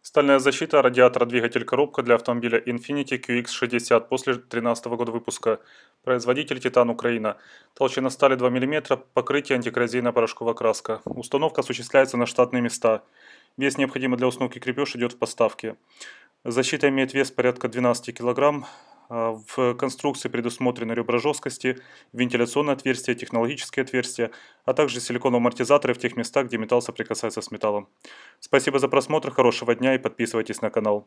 Стальная защита, радиатор, двигатель, коробка для автомобиля Infiniti QX60 после 2013 года выпуска. Производитель Титан Украина. Толщина стали 2 мм, покрытие антикоррозийная порошковая краска. Установка осуществляется на штатные места. Вес необходимый для установки крепеж идет в поставке. Защита имеет вес порядка 12 кг. А, в конструкции предусмотрены ребра жесткости, вентиляционные отверстия, технологические отверстия, а также силиконовые амортизаторы в тех местах, где металл соприкасается с металлом. Спасибо за просмотр, хорошего дня и подписывайтесь на канал.